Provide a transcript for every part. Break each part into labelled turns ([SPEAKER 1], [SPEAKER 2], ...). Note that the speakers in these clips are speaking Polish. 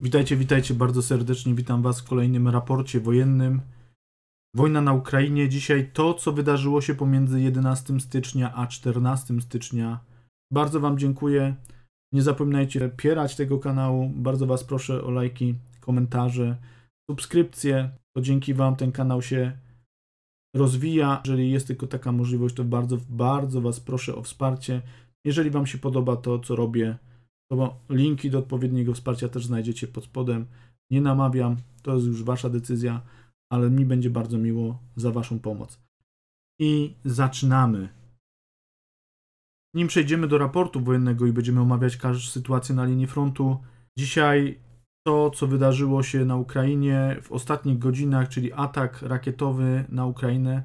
[SPEAKER 1] Witajcie, witajcie bardzo serdecznie. Witam Was w kolejnym raporcie wojennym. Wojna na Ukrainie. Dzisiaj to, co wydarzyło się pomiędzy 11 stycznia a 14 stycznia. Bardzo Wam dziękuję. Nie zapominajcie pierać tego kanału. Bardzo Was proszę o lajki, komentarze, subskrypcje. To dzięki Wam ten kanał się rozwija. Jeżeli jest tylko taka możliwość, to bardzo, bardzo Was proszę o wsparcie. Jeżeli Wam się podoba to, co robię, bo linki do odpowiedniego wsparcia też znajdziecie pod spodem. Nie namawiam, to jest już Wasza decyzja, ale mi będzie bardzo miło za Waszą pomoc. I zaczynamy. Nim przejdziemy do raportu wojennego i będziemy omawiać każdą sytuację na linii frontu, dzisiaj to, co wydarzyło się na Ukrainie w ostatnich godzinach, czyli atak rakietowy na Ukrainę.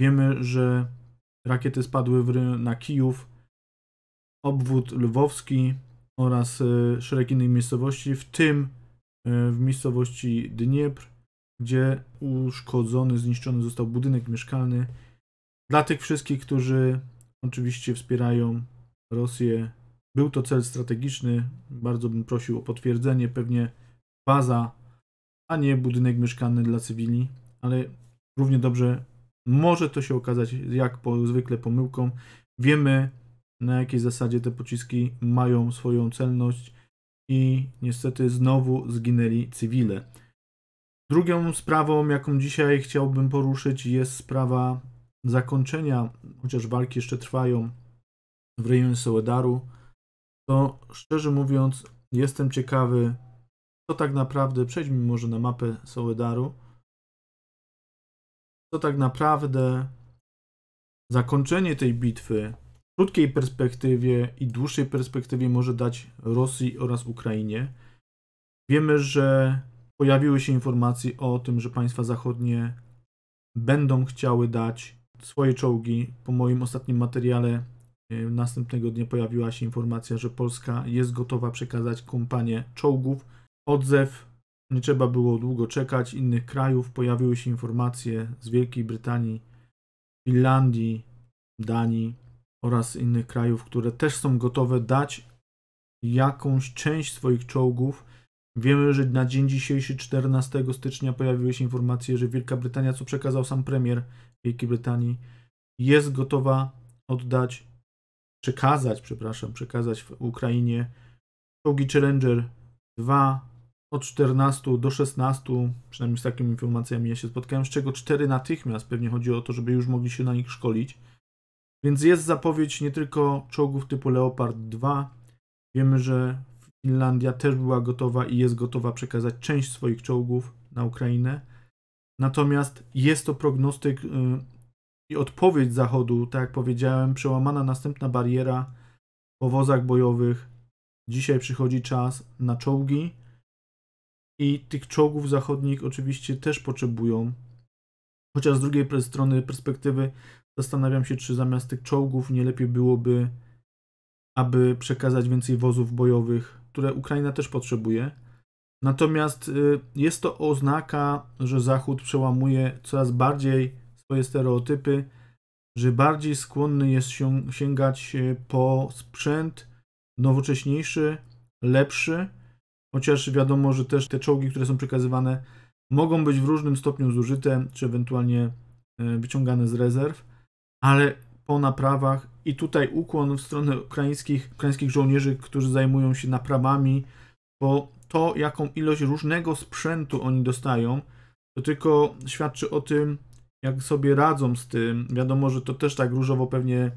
[SPEAKER 1] Wiemy, że rakiety spadły na Kijów, obwód lwowski, oraz e, szereg innych miejscowości, w tym e, w miejscowości Dniepr, gdzie uszkodzony, zniszczony został budynek mieszkalny. Dla tych wszystkich, którzy oczywiście wspierają Rosję, był to cel strategiczny. Bardzo bym prosił o potwierdzenie, pewnie baza, a nie budynek mieszkalny dla cywili, ale równie dobrze może to się okazać jak po zwykle pomyłką. Wiemy, na jakiej zasadzie te pociski mają swoją celność i niestety znowu zginęli cywile. Drugą sprawą, jaką dzisiaj chciałbym poruszyć, jest sprawa zakończenia, chociaż walki jeszcze trwają w rejonie Sołedaru. To szczerze mówiąc, jestem ciekawy, co tak naprawdę, przejdźmy może na mapę Sołedaru, co tak naprawdę zakończenie tej bitwy krótkiej perspektywie i dłuższej perspektywie może dać Rosji oraz Ukrainie. Wiemy, że pojawiły się informacje o tym, że państwa zachodnie będą chciały dać swoje czołgi. Po moim ostatnim materiale e, następnego dnia pojawiła się informacja, że Polska jest gotowa przekazać kompanię czołgów. Odzew nie trzeba było długo czekać. Innych krajów pojawiły się informacje z Wielkiej Brytanii, Finlandii, Danii oraz innych krajów, które też są gotowe dać jakąś część swoich czołgów. Wiemy, że na dzień dzisiejszy, 14 stycznia, pojawiły się informacje, że Wielka Brytania, co przekazał sam premier Wielkiej Brytanii, jest gotowa oddać, przekazać, przepraszam, przekazać w Ukrainie czołgi Challenger 2 od 14 do 16, przynajmniej z takimi informacjami ja się spotkałem, z czego 4 natychmiast, pewnie chodzi o to, żeby już mogli się na nich szkolić. Więc jest zapowiedź nie tylko czołgów typu Leopard 2. Wiemy, że Finlandia też była gotowa i jest gotowa przekazać część swoich czołgów na Ukrainę. Natomiast jest to prognostyk y, i odpowiedź Zachodu, tak jak powiedziałem, przełamana następna bariera w powozach bojowych. Dzisiaj przychodzi czas na czołgi i tych czołgów zachodnich oczywiście też potrzebują. Chociaż z drugiej strony perspektywy Zastanawiam się, czy zamiast tych czołgów nie lepiej byłoby, aby przekazać więcej wozów bojowych, które Ukraina też potrzebuje. Natomiast y, jest to oznaka, że Zachód przełamuje coraz bardziej swoje stereotypy, że bardziej skłonny jest się sięgać y, po sprzęt nowocześniejszy, lepszy, chociaż wiadomo, że też te czołgi, które są przekazywane, mogą być w różnym stopniu zużyte, czy ewentualnie y, wyciągane z rezerw ale po naprawach i tutaj ukłon w stronę ukraińskich, ukraińskich żołnierzy, którzy zajmują się naprawami, bo to, jaką ilość różnego sprzętu oni dostają, to tylko świadczy o tym, jak sobie radzą z tym. Wiadomo, że to też tak różowo pewnie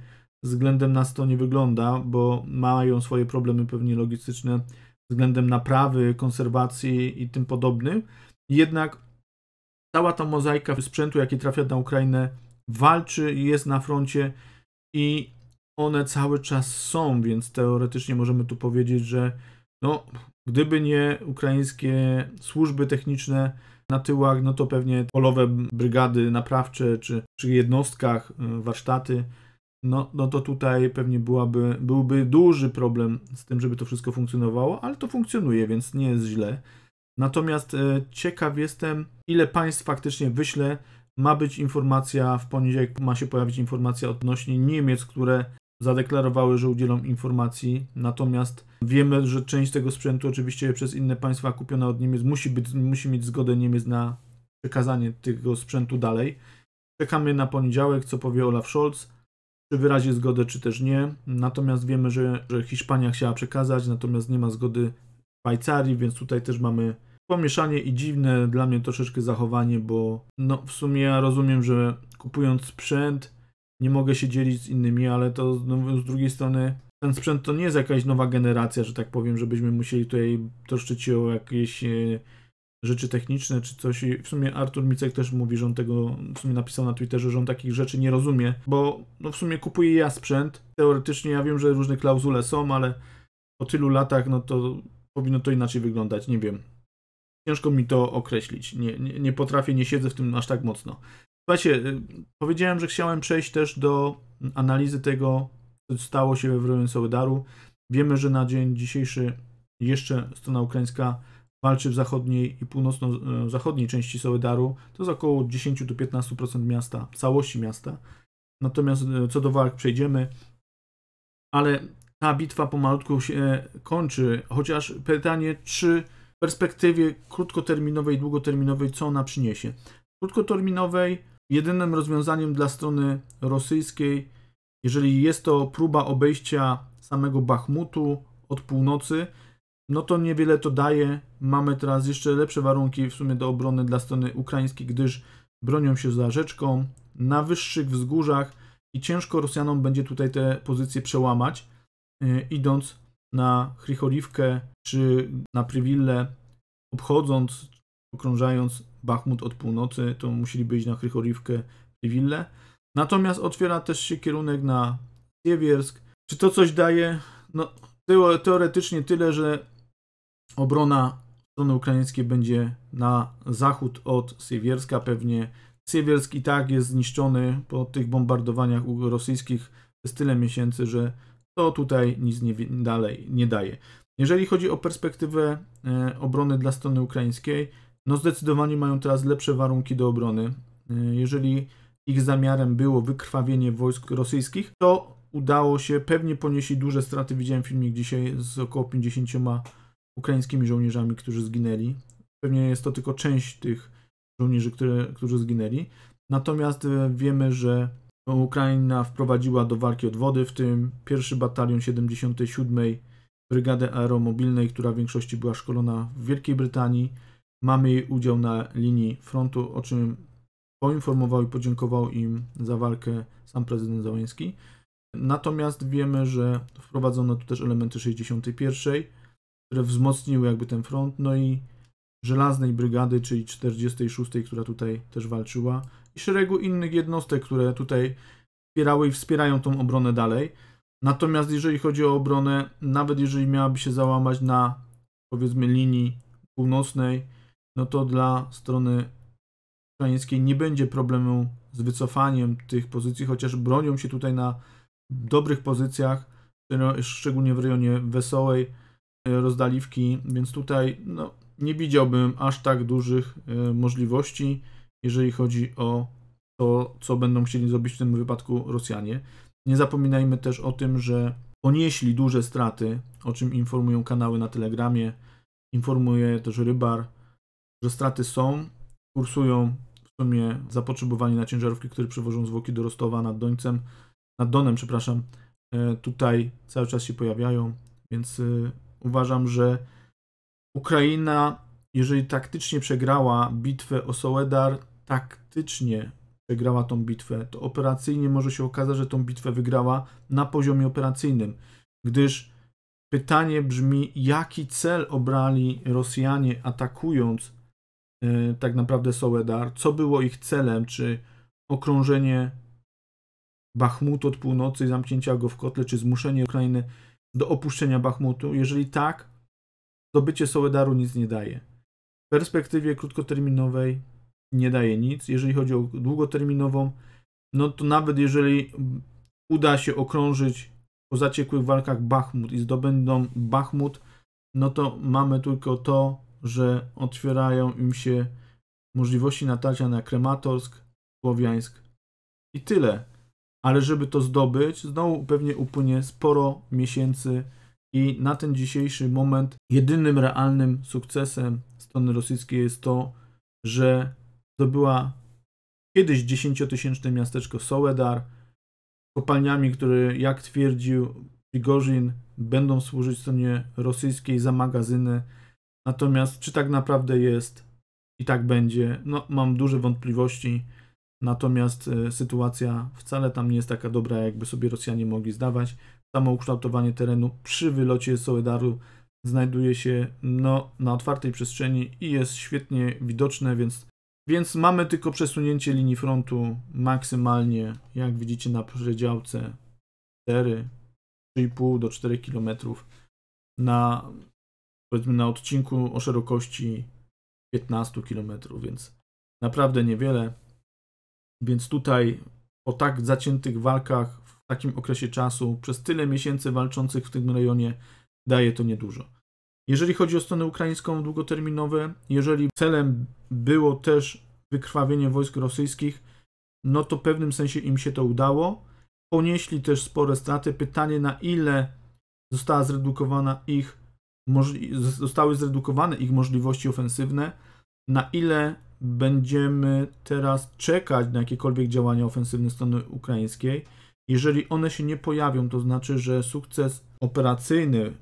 [SPEAKER 1] względem nas to nie wygląda, bo mają swoje problemy pewnie logistyczne względem naprawy, konserwacji i tym podobnym. Jednak cała ta mozaika sprzętu, jaki trafia na Ukrainę, walczy i jest na froncie i one cały czas są, więc teoretycznie możemy tu powiedzieć, że no, gdyby nie ukraińskie służby techniczne na tyłach, no to pewnie polowe brygady naprawcze czy, jednostkach, y, warsztaty, no, no to tutaj pewnie byłaby, byłby duży problem z tym, żeby to wszystko funkcjonowało, ale to funkcjonuje, więc nie jest źle. Natomiast e, ciekaw jestem, ile państw faktycznie wyśle ma być informacja, w poniedziałek ma się pojawić informacja odnośnie Niemiec, które zadeklarowały, że udzielą informacji, natomiast wiemy, że część tego sprzętu oczywiście przez inne państwa kupiona od Niemiec musi, być, musi mieć zgodę Niemiec na przekazanie tego sprzętu dalej. Czekamy na poniedziałek, co powie Olaf Scholz, czy wyrazi zgodę, czy też nie. Natomiast wiemy, że, że Hiszpania chciała przekazać, natomiast nie ma zgody Szwajcarii, więc tutaj też mamy pomieszanie i dziwne dla mnie troszeczkę zachowanie, bo no w sumie ja rozumiem, że kupując sprzęt nie mogę się dzielić z innymi, ale to no, z drugiej strony ten sprzęt to nie jest jakaś nowa generacja, że tak powiem, żebyśmy musieli tutaj troszczyć się o jakieś e, rzeczy techniczne czy coś. I w sumie Artur Micek też mówi, że on tego w sumie napisał na Twitterze, że on takich rzeczy nie rozumie, bo no, w sumie kupuję ja sprzęt. Teoretycznie ja wiem, że różne klauzule są, ale po tylu latach no to powinno to inaczej wyglądać, nie wiem. Ciężko mi to określić. Nie, nie, nie potrafię, nie siedzę w tym aż tak mocno. Słuchajcie, y, powiedziałem, że chciałem przejść też do analizy tego, co stało się w rejonie Sołdaru. Wiemy, że na dzień dzisiejszy jeszcze strona ukraińska walczy w zachodniej i północno-zachodniej y, części Sołdaru. To jest około 10 15% miasta, całości miasta. Natomiast y, co do walk przejdziemy, ale ta bitwa pomalutku się kończy, chociaż pytanie, czy perspektywie krótkoterminowej i długoterminowej, co ona przyniesie. Krótkoterminowej jedynym rozwiązaniem dla strony rosyjskiej, jeżeli jest to próba obejścia samego Bachmutu od północy, no to niewiele to daje. Mamy teraz jeszcze lepsze warunki w sumie do obrony dla strony ukraińskiej, gdyż bronią się za rzeczką, na wyższych wzgórzach i ciężko Rosjanom będzie tutaj te pozycje przełamać, y, idąc na Chrychorivkę czy na Prywillę, obchodząc, okrążając Bachmut od północy, to musieliby iść na Chrychorivkę, Prywillę. Natomiast otwiera też się kierunek na Siewiersk. Czy to coś daje? No, teoretycznie tyle, że obrona strony ukraińskiej będzie na zachód od Siewierska pewnie. Siewiersk i tak jest zniszczony po tych bombardowaniach rosyjskich przez tyle miesięcy, że to tutaj nic nie, dalej nie daje. Jeżeli chodzi o perspektywę e, obrony dla strony ukraińskiej, no zdecydowanie mają teraz lepsze warunki do obrony. E, jeżeli ich zamiarem było wykrwawienie wojsk rosyjskich, to udało się, pewnie ponieśli duże straty. Widziałem filmik dzisiaj z około 50 ukraińskimi żołnierzami, którzy zginęli. Pewnie jest to tylko część tych żołnierzy, które, którzy zginęli. Natomiast e, wiemy, że Ukraina wprowadziła do walki odwody, w tym pierwszy batalion 77 Brygady Aeromobilnej, która w większości była szkolona w Wielkiej Brytanii. Mamy jej udział na linii frontu, o czym poinformował i podziękował im za walkę sam prezydent Załęski. Natomiast wiemy, że wprowadzono tu też elementy 61, które wzmocniły jakby ten front, no i żelaznej brygady, czyli 46, która tutaj też walczyła, i szeregu innych jednostek, które tutaj wspierały i wspierają tą obronę dalej. Natomiast jeżeli chodzi o obronę, nawet jeżeli miałaby się załamać na powiedzmy linii północnej, no to dla strony ukraińskiej nie będzie problemu z wycofaniem tych pozycji, chociaż bronią się tutaj na dobrych pozycjach, szczególnie w rejonie Wesołej e, Rozdaliwki, więc tutaj no, nie widziałbym aż tak dużych e, możliwości jeżeli chodzi o to, co będą chcieli zrobić w tym wypadku Rosjanie. Nie zapominajmy też o tym, że ponieśli duże straty, o czym informują kanały na Telegramie, informuje też Rybar, że straty są, kursują w sumie zapotrzebowanie na ciężarówki, które przewożą zwłoki do Rostowa nad Dońcem, nad Donem, przepraszam, e, tutaj cały czas się pojawiają, więc e, uważam, że Ukraina, jeżeli taktycznie przegrała bitwę o Soledar, taktycznie przegrała tą bitwę, to operacyjnie może się okazać, że tą bitwę wygrała na poziomie operacyjnym, gdyż pytanie brzmi, jaki cel obrali Rosjanie atakując e, tak naprawdę Soledar, co było ich celem, czy okrążenie Bachmutu od północy i zamknięcia go w kotle, czy zmuszenie Ukrainy do opuszczenia Bachmutu. Jeżeli tak, zdobycie Soledaru nic nie daje. W perspektywie krótkoterminowej nie daje nic. Jeżeli chodzi o długoterminową, no to nawet jeżeli uda się okrążyć po zaciekłych walkach Bachmut i zdobędą Bachmut, no to mamy tylko to, że otwierają im się możliwości natarcia na Krematorsk, Słowiańsk i tyle. Ale żeby to zdobyć, znowu pewnie upłynie sporo miesięcy i na ten dzisiejszy moment jedynym realnym sukcesem strony rosyjskiej jest to, że zdobyła kiedyś dziesięciotysięczne miasteczko Soledar, kopalniami, które, jak twierdził Prigorzin, będą służyć stronie rosyjskiej za magazyny. Natomiast czy tak naprawdę jest i tak będzie, no mam duże wątpliwości. Natomiast y, sytuacja wcale tam nie jest taka dobra, jakby sobie Rosjanie mogli zdawać. Samo ukształtowanie terenu przy wylocie Soledaru znajduje się no, na otwartej przestrzeni i jest świetnie widoczne, więc więc mamy tylko przesunięcie linii frontu maksymalnie, jak widzicie na przedziałce 4, 3,5 do 4 km na, powiedzmy na odcinku o szerokości 15 km, więc naprawdę niewiele. Więc tutaj po tak zaciętych walkach w takim okresie czasu, przez tyle miesięcy walczących w tym rejonie, daje to niedużo. Jeżeli chodzi o stronę ukraińską długoterminowe, jeżeli celem było też wykrwawienie wojsk rosyjskich, no to w pewnym sensie im się to udało. Ponieśli też spore straty. Pytanie, na ile została zredukowana ich, zostały zredukowane ich możliwości ofensywne, na ile będziemy teraz czekać na jakiekolwiek działania ofensywne strony ukraińskiej. Jeżeli one się nie pojawią, to znaczy, że sukces operacyjny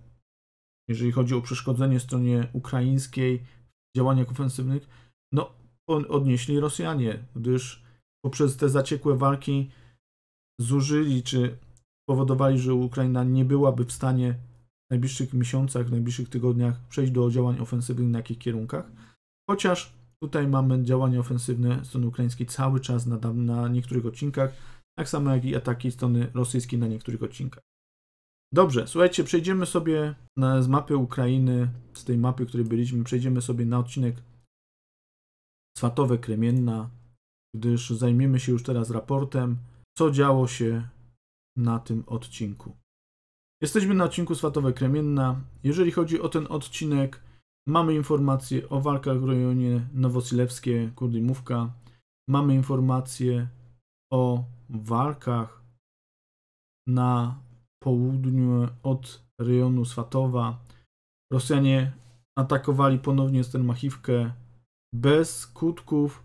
[SPEAKER 1] jeżeli chodzi o przeszkodzenie stronie ukraińskiej w działaniach ofensywnych, no odnieśli Rosjanie, gdyż poprzez te zaciekłe walki zużyli czy powodowali, że Ukraina nie byłaby w stanie w najbliższych miesiącach, w najbliższych tygodniach przejść do działań ofensywnych na jakich kierunkach. Chociaż tutaj mamy działania ofensywne strony ukraińskiej cały czas na, na niektórych odcinkach, tak samo jak i ataki strony rosyjskiej na niektórych odcinkach. Dobrze, słuchajcie, przejdziemy sobie na, z mapy Ukrainy, z tej mapy, w której byliśmy, przejdziemy sobie na odcinek Swatowe Kremienna, gdyż zajmiemy się już teraz raportem, co działo się na tym odcinku. Jesteśmy na odcinku Swatowe Kremienna. Jeżeli chodzi o ten odcinek, mamy informacje o walkach w rejonie Nowosilewskie, Kurdymówka. Mamy informacje o walkach na południu od rejonu Swatowa. Rosjanie atakowali ponownie Stermachiwkę bez skutków.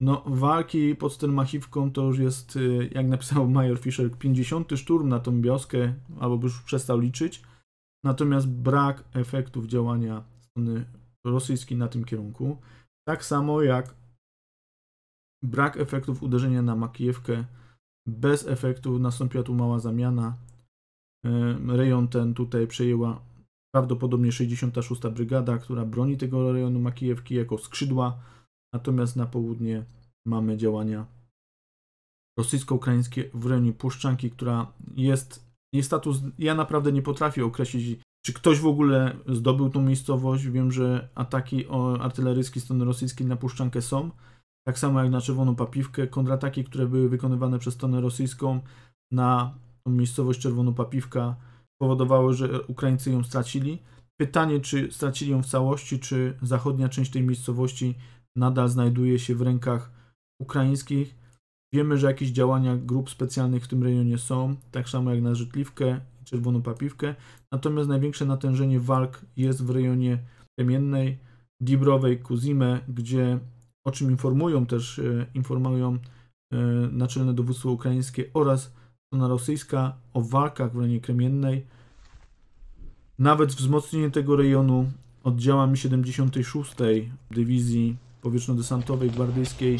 [SPEAKER 1] No, walki pod Stermachiwką to już jest, y, jak napisał major Fischer, 50. szturm na tą wioskę, albo już przestał liczyć. Natomiast brak efektów działania strony rosyjskiej na tym kierunku. Tak samo jak brak efektów uderzenia na Makijewkę. Bez efektu nastąpiła tu mała zamiana. Rejon ten tutaj przejęła prawdopodobnie 66. Brygada, która broni tego rejonu Makijewki jako skrzydła, natomiast na południe mamy działania rosyjsko-ukraińskie w rejonie Puszczanki, która jest nie status, ja naprawdę nie potrafię określić, czy ktoś w ogóle zdobył tą miejscowość. Wiem, że ataki artyleryjskie strony rosyjskiej na Puszczankę są, tak samo jak na Czerwoną Papiwkę, kontrataki, które były wykonywane przez stronę rosyjską na miejscowość Czerwonopapiwka powodowały, że Ukraińcy ją stracili. Pytanie, czy stracili ją w całości, czy zachodnia część tej miejscowości nadal znajduje się w rękach ukraińskich. Wiemy, że jakieś działania grup specjalnych w tym rejonie są, tak samo jak na Żytliwkę i Czerwoną Papiwkę. Natomiast największe natężenie walk jest w rejonie Jemiennej, Dibrowej, Kuzime, gdzie, o czym informują też, e, informują e, naczelne dowództwo ukraińskie oraz strona rosyjska o walkach w rejonie Kremiennej. Nawet wzmocnienie tego rejonu oddziałami 76. Dywizji Powietrzno-Desantowej Gwardyjskiej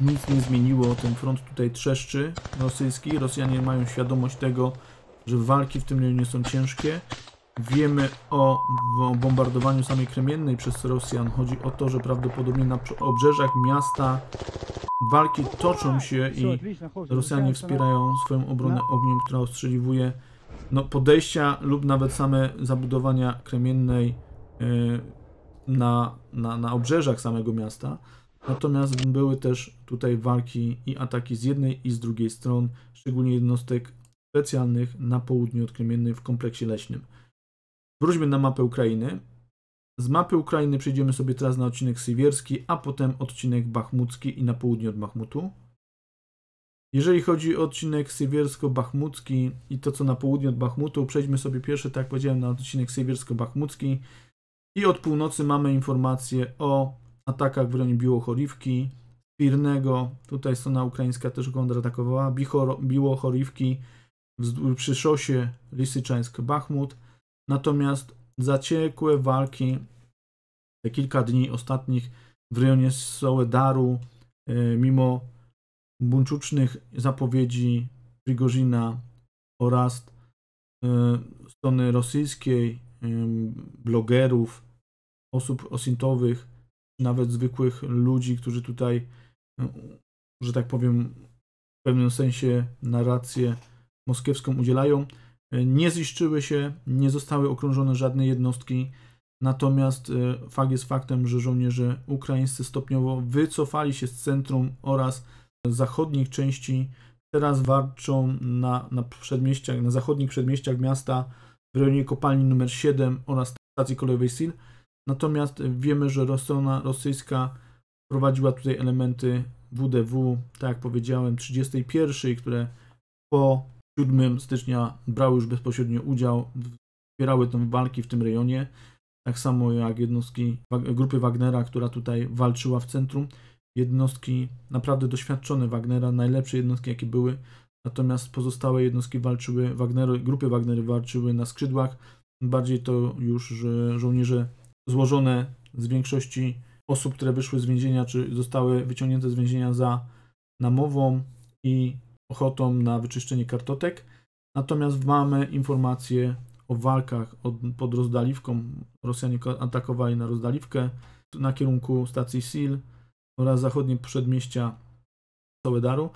[SPEAKER 1] nic nie zmieniło. Ten front tutaj trzeszczy rosyjski. Rosjanie mają świadomość tego, że walki w tym rejonie są ciężkie. Wiemy o bombardowaniu samej Kremiennej przez Rosjan. Chodzi o to, że prawdopodobnie na obrzeżach miasta Walki toczą się i Rosjanie tak, wspierają swoją obronę ogniem, która ostrzeliwuje no, podejścia lub nawet same zabudowania kremiennej e, na, na, na obrzeżach samego miasta. Natomiast były też tutaj walki i ataki z jednej i z drugiej stron, szczególnie jednostek specjalnych na południu od Kremiennej w kompleksie leśnym. Wróćmy na mapę Ukrainy. Z mapy Ukrainy przejdziemy sobie teraz na odcinek Siwierski, a potem odcinek Bachmucki i na południe od Bachmutu. Jeżeli chodzi o odcinek Siewiersko-Bachmucki i to, co na południe od Bachmutu, przejdźmy sobie pierwszy, tak jak powiedziałem, na odcinek Siewiersko-Bachmucki. I od północy mamy informacje o atakach w rejonie Biłochorivki, Spirnego, tutaj strona ukraińska też kontratakowała, Biłochorivki przy szosie Lisyczańsk-Bachmut. Natomiast zaciekłe walki te kilka dni ostatnich w rejonie Sołedaru, e, mimo buńczucznych zapowiedzi Prigozina oraz e, strony rosyjskiej, e, blogerów, osób osintowych, nawet zwykłych ludzi, którzy tutaj, że tak powiem, w pewnym sensie narrację moskiewską udzielają, E, nie ziszczyły się, nie zostały okrążone żadne jednostki. Natomiast e, fakt jest faktem, że żołnierze ukraińscy stopniowo wycofali się z centrum oraz zachodnich części. Teraz walczą na, na przedmieściach, na zachodnich przedmieściach miasta w rejonie kopalni numer 7 oraz stacji kolejowej SIL. Natomiast wiemy, że strona rosyjska prowadziła tutaj elementy WDW, tak jak powiedziałem, 31, które po 7 stycznia brały już bezpośrednio udział, wspierały tę walki w tym rejonie, tak samo jak jednostki grupy Wagnera, która tutaj walczyła w centrum. Jednostki naprawdę doświadczone Wagnera, najlepsze jednostki jakie były, natomiast pozostałe jednostki walczyły, Wagnery, grupy Wagnery walczyły na skrzydłach, bardziej to już że żołnierze złożone z większości osób, które wyszły z więzienia, czy zostały wyciągnięte z więzienia za namową i ochotą na wyczyszczenie kartotek. Natomiast mamy informacje o walkach od, pod rozdaliwką. Rosjanie atakowali na rozdaliwkę na kierunku stacji Sil oraz zachodnie przedmieścia Soledaru.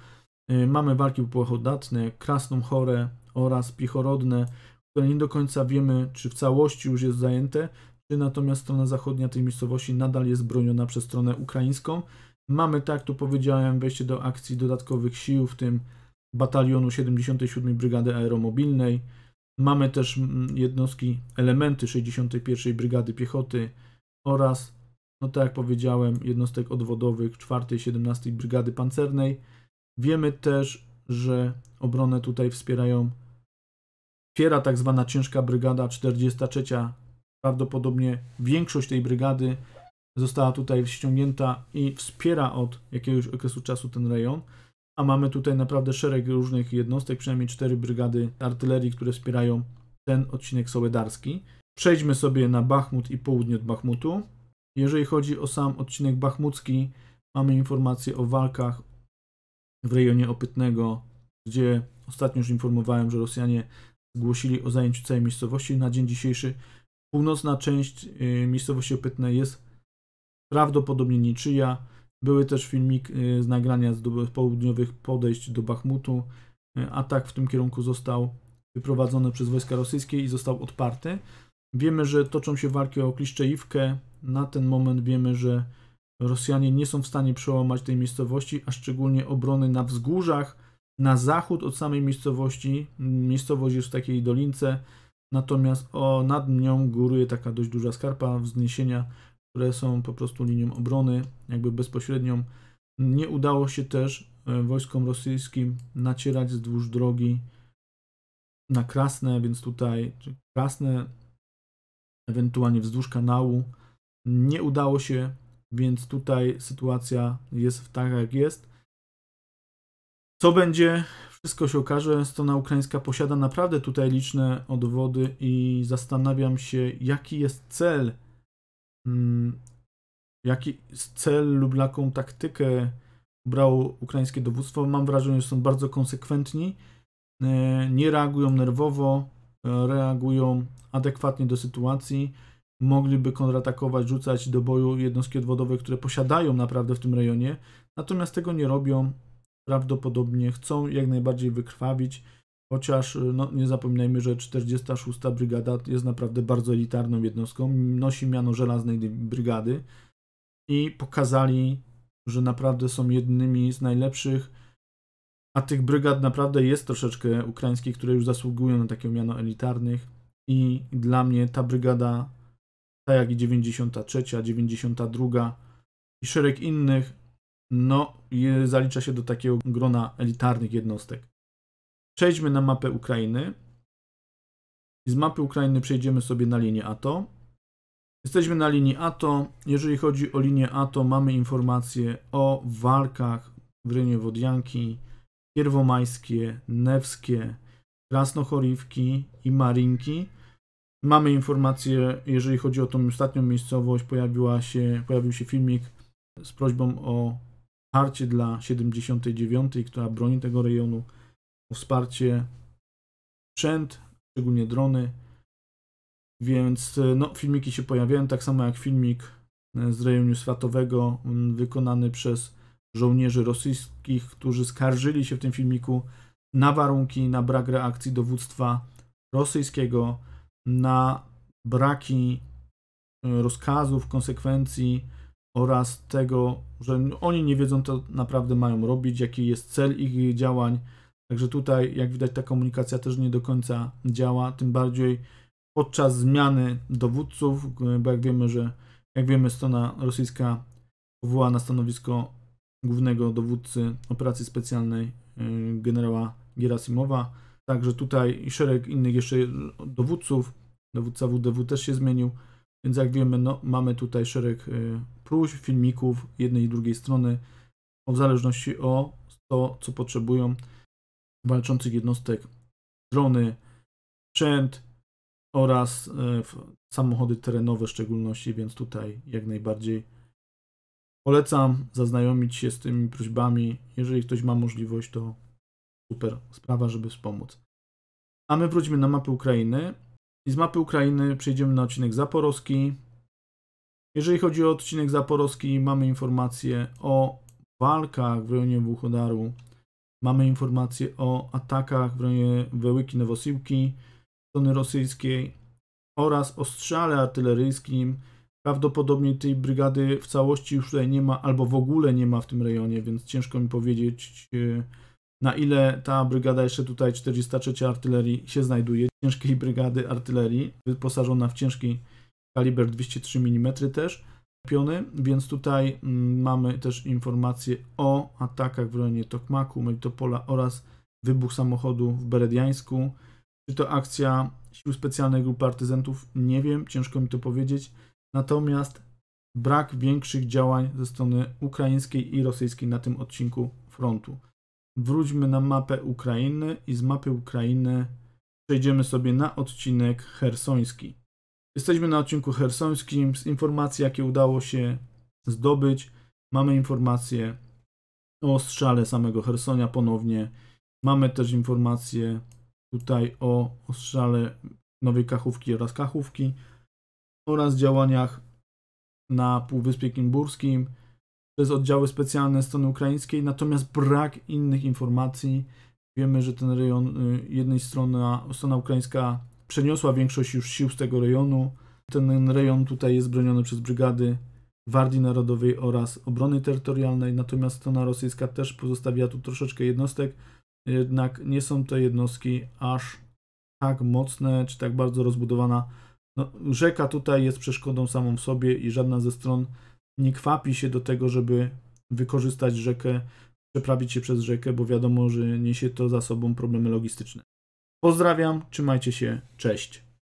[SPEAKER 1] Y, mamy walki płachodatne, krasną chore oraz pichorodne, które nie do końca wiemy, czy w całości już jest zajęte, czy natomiast strona zachodnia tej miejscowości nadal jest broniona przez stronę ukraińską. Mamy, tak tu powiedziałem, wejście do akcji dodatkowych sił, w tym batalionu 77 Brygady Aeromobilnej. Mamy też mm, jednostki, elementy 61 Brygady Piechoty oraz, no tak jak powiedziałem, jednostek odwodowych 4 17 Brygady Pancernej. Wiemy też, że obronę tutaj wspierają wspiera tak zwana ciężka brygada 43. Prawdopodobnie większość tej brygady została tutaj ściągnięta i wspiera od jakiegoś okresu czasu ten rejon a mamy tutaj naprawdę szereg różnych jednostek, przynajmniej cztery brygady artylerii, które wspierają ten odcinek sołedarski. Przejdźmy sobie na Bachmut i południe od Bachmutu. Jeżeli chodzi o sam odcinek bachmucki, mamy informacje o walkach w rejonie Opytnego, gdzie ostatnio już informowałem, że Rosjanie zgłosili o zajęciu całej miejscowości. Na dzień dzisiejszy północna część y, miejscowości Opytnej jest prawdopodobnie niczyja. Były też filmik y, z nagrania z południowych podejść do Bachmutu. Y, Atak w tym kierunku został wyprowadzony przez wojska rosyjskie i został odparty. Wiemy, że toczą się walki o Kliszczejówkę. Na ten moment wiemy, że Rosjanie nie są w stanie przełamać tej miejscowości, a szczególnie obrony na wzgórzach, na zachód od samej miejscowości. Miejscowość jest w takiej dolince, natomiast o, nad nią góruje taka dość duża skarpa wzniesienia, które są po prostu linią obrony, jakby bezpośrednią. Nie udało się też e, wojskom rosyjskim nacierać wzdłuż drogi na Krasne, więc tutaj Krasne, ewentualnie wzdłuż kanału. Nie udało się, więc tutaj sytuacja jest tak jak jest. Co będzie? Wszystko się okaże. Strona ukraińska posiada naprawdę tutaj liczne odwody i zastanawiam się, jaki jest cel Mm, jaki cel lub jaką taktykę brało ukraińskie dowództwo, mam wrażenie, że są bardzo konsekwentni, e, nie reagują nerwowo, e, reagują adekwatnie do sytuacji, mogliby kontratakować, rzucać do boju jednostki odwodowe, które posiadają naprawdę w tym rejonie, natomiast tego nie robią, prawdopodobnie chcą jak najbardziej wykrwawić Chociaż y, no, nie zapominajmy, że 46. Brygada jest naprawdę bardzo elitarną jednostką, nosi miano żelaznej brygady i pokazali, że naprawdę są jednymi z najlepszych, a tych brygad naprawdę jest troszeczkę ukraińskich, które już zasługują na takie miano elitarnych i dla mnie ta brygada, tak jak i 93, 92 i szereg innych, no zalicza się do takiego grona elitarnych jednostek. Przejdźmy na mapę Ukrainy. z mapy Ukrainy przejdziemy sobie na linię ATO. Jesteśmy na linii ATO. Jeżeli chodzi o linię ATO, mamy informacje o walkach w rejonie Wodjanki, Pierwomajskie, Newskie, Krasnochoriwki i Marinki. Mamy informacje, jeżeli chodzi o tą ostatnią miejscowość, pojawiła się, pojawił się filmik z prośbą o harcie dla 79, która broni tego rejonu wsparcie, sprzęt, szczególnie drony. Więc e, no, filmiki się pojawiają, tak samo jak filmik e, z rejonu światowego wykonany przez żołnierzy rosyjskich, którzy skarżyli się w tym filmiku na warunki, na brak reakcji dowództwa rosyjskiego, na braki e, rozkazów, konsekwencji oraz tego, że oni nie wiedzą, co naprawdę mają robić, jaki jest cel ich działań, Także tutaj, jak widać, ta komunikacja też nie do końca działa, tym bardziej podczas zmiany dowódców, e, bo jak wiemy, że jak wiemy, strona rosyjska powołała na stanowisko głównego dowódcy operacji specjalnej e, generała Gierasimowa. Także tutaj i szereg innych jeszcze dowódców, dowódca WDW też się zmienił, więc jak wiemy, no, mamy tutaj szereg e, próśb, filmików jednej i drugiej strony, w zależności o to, co potrzebują walczących jednostek drony, sprzęt oraz e, samochody terenowe w szczególności, więc tutaj jak najbardziej polecam zaznajomić się z tymi prośbami. Jeżeli ktoś ma możliwość, to super sprawa, żeby wspomóc. A my wróćmy na mapę Ukrainy i z mapy Ukrainy przejdziemy na odcinek zaporowski. Jeżeli chodzi o odcinek zaporowski, mamy informacje o walkach w rejonie Wuchodaru Mamy informacje o atakach w rejonie Wełyki Nowosiłki, strony rosyjskiej oraz o strzale artyleryjskim. Prawdopodobnie tej brygady w całości już tutaj nie ma albo w ogóle nie ma w tym rejonie, więc ciężko mi powiedzieć e, na ile ta brygada jeszcze tutaj 43 artylerii się znajduje, ciężkiej brygady artylerii, wyposażona w ciężki kaliber 203 mm też piony, więc tutaj mm, mamy też informacje o atakach w rejonie Tokmaku, Melitopola oraz wybuch samochodu w Berediańsku. Czy to akcja sił specjalnych grup artyzentów? Nie wiem, ciężko mi to powiedzieć. Natomiast brak większych działań ze strony ukraińskiej i rosyjskiej na tym odcinku frontu. Wróćmy na mapę Ukrainy i z mapy Ukrainy przejdziemy sobie na odcinek hersoński. Jesteśmy na odcinku hersońskim. Z informacji, jakie udało się zdobyć, mamy informacje o strzale samego Hersonia ponownie. Mamy też informacje tutaj o, o strzale nowej kachówki oraz kachówki oraz działaniach na Półwyspie Kimburskim przez oddziały specjalne strony ukraińskiej, natomiast brak innych informacji. Wiemy, że ten rejon, y, jednej strony, strona ukraińska przeniosła większość już sił z tego rejonu. Ten rejon tutaj jest broniony przez brygady Wardii Narodowej oraz Obrony Terytorialnej, natomiast strona rosyjska też pozostawia tu troszeczkę jednostek, jednak nie są te jednostki aż tak mocne czy tak bardzo rozbudowana. No, rzeka tutaj jest przeszkodą samą w sobie i żadna ze stron nie kwapi się do tego, żeby wykorzystać rzekę, przeprawić się przez rzekę, bo wiadomo, że niesie to za sobą problemy logistyczne. Pozdrawiam, trzymajcie się, cześć.